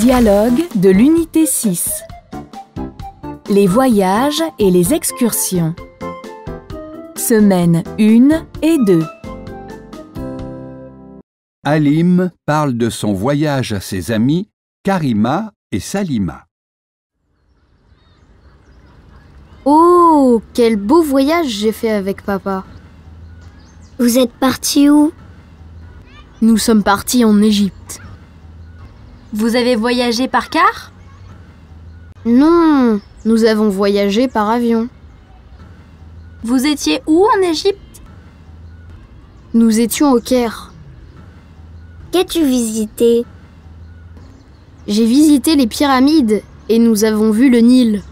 Dialogue de l'unité 6 Les voyages et les excursions Semaine 1 et 2 Alim parle de son voyage à ses amis Karima et Salima. Oh, quel beau voyage j'ai fait avec papa. Vous êtes partis où Nous sommes partis en Égypte. Vous avez voyagé par car Non, nous avons voyagé par avion. Vous étiez où en Égypte Nous étions au Caire. Qu'as-tu visité J'ai visité les pyramides et nous avons vu le Nil.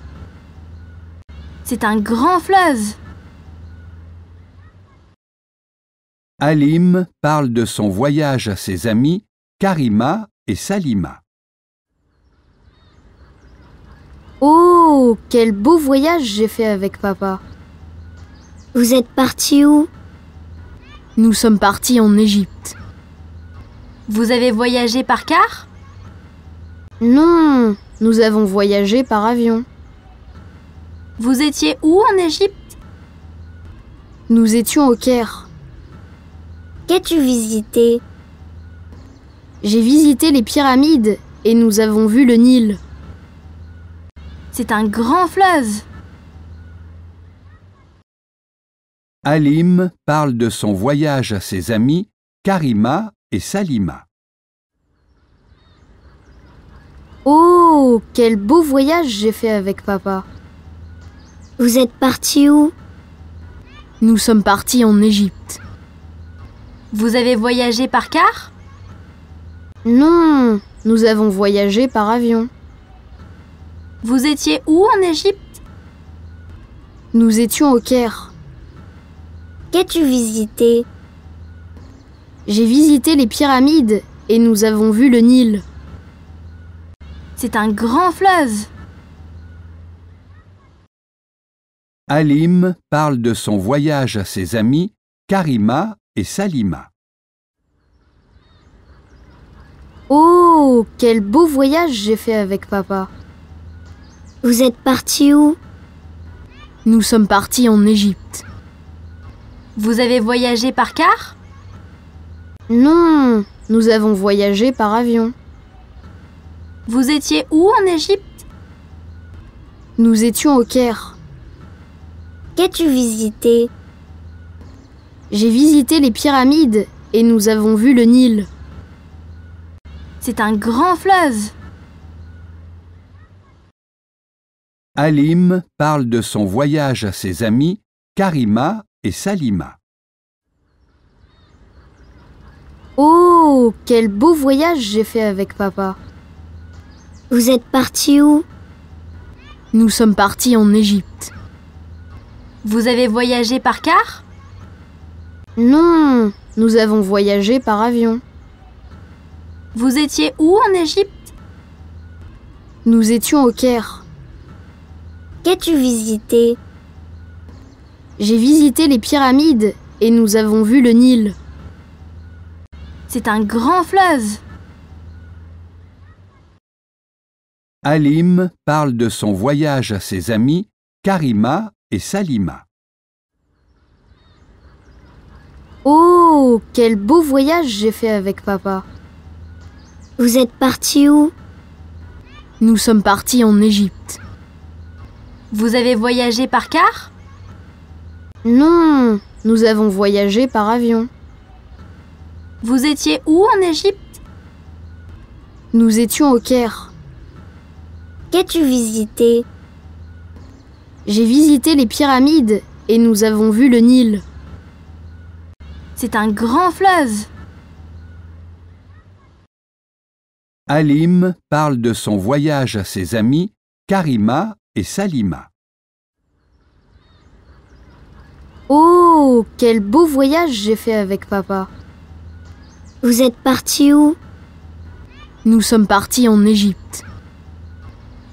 C'est un grand fleuve. Alim parle de son voyage à ses amis, Karima et Salima. Oh, quel beau voyage j'ai fait avec papa. Vous êtes parti où Nous sommes partis en Égypte. Vous avez voyagé par car Non, nous avons voyagé par avion. Vous étiez où en Égypte Nous étions au Caire. Qu'as-tu visité j'ai visité les pyramides et nous avons vu le Nil. C'est un grand fleuve. Alim parle de son voyage à ses amis Karima et Salima. Oh, quel beau voyage j'ai fait avec papa. Vous êtes partis où Nous sommes partis en Égypte. Vous avez voyagé par car non, nous avons voyagé par avion. Vous étiez où en Égypte Nous étions au Caire. Qu'as-tu visité J'ai visité les pyramides et nous avons vu le Nil. C'est un grand fleuve. Alim parle de son voyage à ses amis Karima et Salima. Oh, quel beau voyage j'ai fait avec papa. Vous êtes parti où Nous sommes partis en Égypte. Vous avez voyagé par car Non, nous avons voyagé par avion. Vous étiez où en Égypte Nous étions au Caire. Qu'as-tu visité J'ai visité les pyramides et nous avons vu le Nil. C'est un grand fleuve. Alim parle de son voyage à ses amis Karima et Salima. Oh, quel beau voyage j'ai fait avec papa. Vous êtes partis où Nous sommes partis en Égypte. Vous avez voyagé par car Non, nous avons voyagé par avion. Vous étiez où en Égypte Nous étions au Caire. Qu'as-tu visité J'ai visité les pyramides et nous avons vu le Nil. C'est un grand fleuve. Alim parle de son voyage à ses amis Karima et Salima. Oh, quel beau voyage j'ai fait avec papa. Vous êtes parti où Nous sommes partis en Égypte. Vous avez voyagé par car Non, nous avons voyagé par avion. Vous étiez où en Égypte Nous étions au Caire. Qu'as-tu visité J'ai visité les pyramides et nous avons vu le Nil. C'est un grand fleuve Alim parle de son voyage à ses amis Karima et Salima. Oh, quel beau voyage j'ai fait avec papa. Vous êtes partis où Nous sommes partis en Égypte.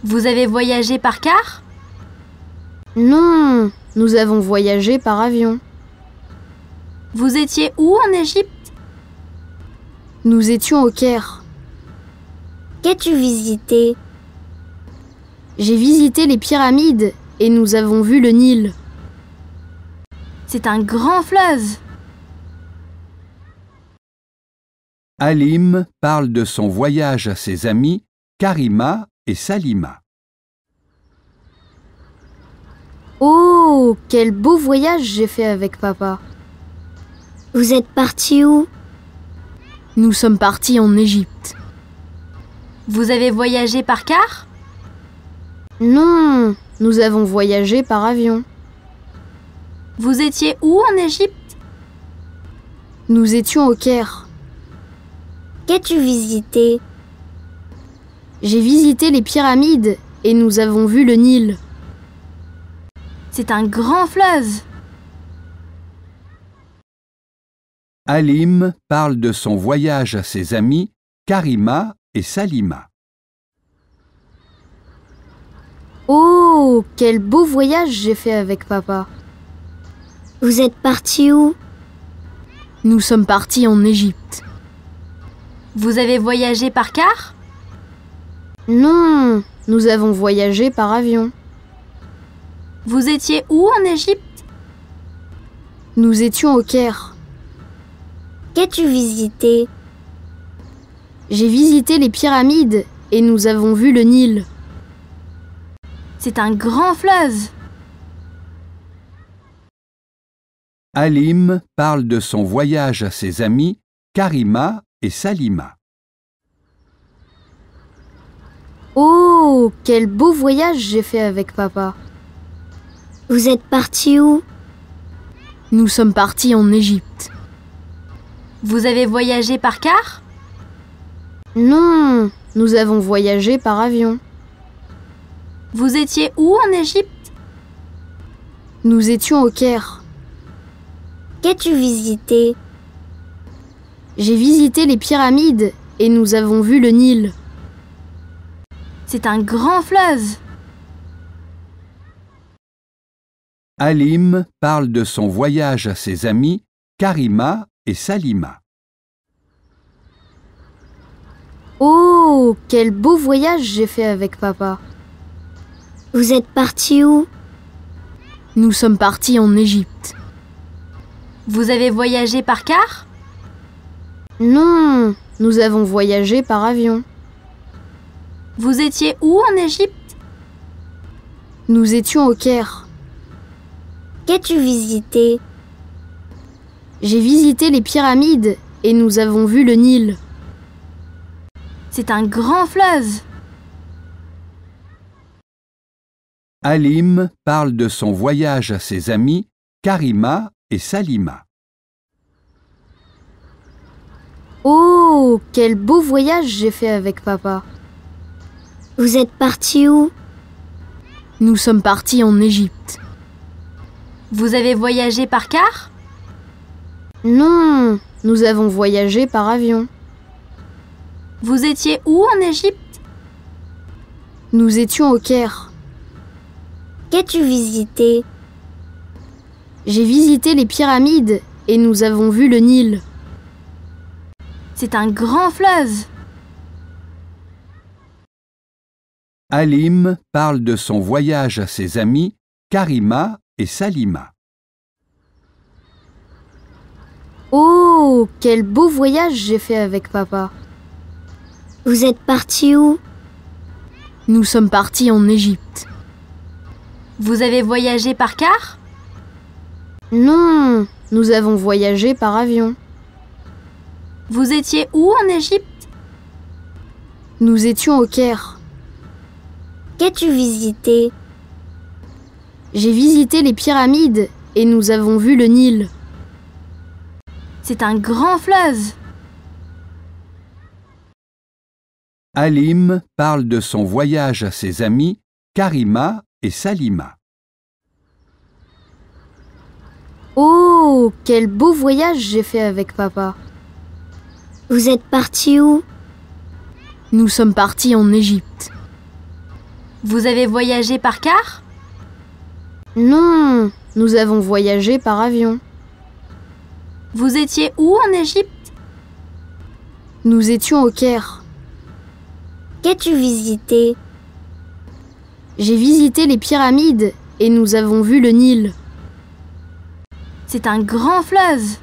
Vous avez voyagé par car Non, nous avons voyagé par avion. Vous étiez où en Égypte Nous étions au Caire. Qu'as-tu visité J'ai visité les pyramides et nous avons vu le Nil. C'est un grand fleuve. Alim parle de son voyage à ses amis Karima et Salima. Oh, quel beau voyage j'ai fait avec papa. Vous êtes partis où Nous sommes partis en Égypte. Vous avez voyagé par car Non, nous avons voyagé par avion. Vous étiez où en Égypte Nous étions au Caire. Qu'as-tu visité J'ai visité les pyramides et nous avons vu le Nil. C'est un grand fleuve. Alim parle de son voyage à ses amis, Karima et Salima. Oh, quel beau voyage j'ai fait avec papa. Vous êtes parti où Nous sommes partis en Égypte. Vous avez voyagé par car Non, nous avons voyagé par avion. Vous étiez où en Égypte Nous étions au Caire. Qu'as-tu visité j'ai visité les pyramides et nous avons vu le Nil. C'est un grand fleuve. Alim parle de son voyage à ses amis Karima et Salima. Oh, quel beau voyage j'ai fait avec papa. Vous êtes partis où Nous sommes partis en Égypte. Vous avez voyagé par car non, nous avons voyagé par avion. Vous étiez où en Égypte Nous étions au Caire. Qu'as-tu visité J'ai visité les pyramides et nous avons vu le Nil. C'est un grand fleuve. Alim parle de son voyage à ses amis Karima et Salima. Oh, quel beau voyage j'ai fait avec papa. Vous êtes parti où Nous sommes partis en Égypte. Vous avez voyagé par car Non, nous avons voyagé par avion. Vous étiez où en Égypte Nous étions au Caire. Qu'as-tu visité J'ai visité les pyramides et nous avons vu le Nil. C'est un grand fleuve. Alim parle de son voyage à ses amis Karima et Salima. Oh, quel beau voyage j'ai fait avec papa. Vous êtes partis où Nous sommes partis en Égypte. Vous avez voyagé par car Non, nous avons voyagé par avion. Vous étiez où en Égypte Nous étions au Caire. Qu'as-tu visité J'ai visité les pyramides et nous avons vu le Nil. C'est un grand fleuve. Alim parle de son voyage à ses amis Karima et Salima. Oh, quel beau voyage j'ai fait avec papa. Vous êtes parti où Nous sommes partis en Égypte. Vous avez voyagé par car Non, nous avons voyagé par avion. Vous étiez où en Égypte Nous étions au Caire. Qu'as-tu visité J'ai visité les pyramides et nous avons vu le Nil. C'est un grand fleuve Alim parle de son voyage à ses amis Karima et Salima. Oh, quel beau voyage j'ai fait avec papa. Vous êtes partis où Nous sommes partis en Égypte. Vous avez voyagé par car Non, nous avons voyagé par avion. Vous étiez où en Égypte Nous étions au Caire. Qu'as-tu visité J'ai visité les pyramides et nous avons vu le Nil. C'est un grand fleuve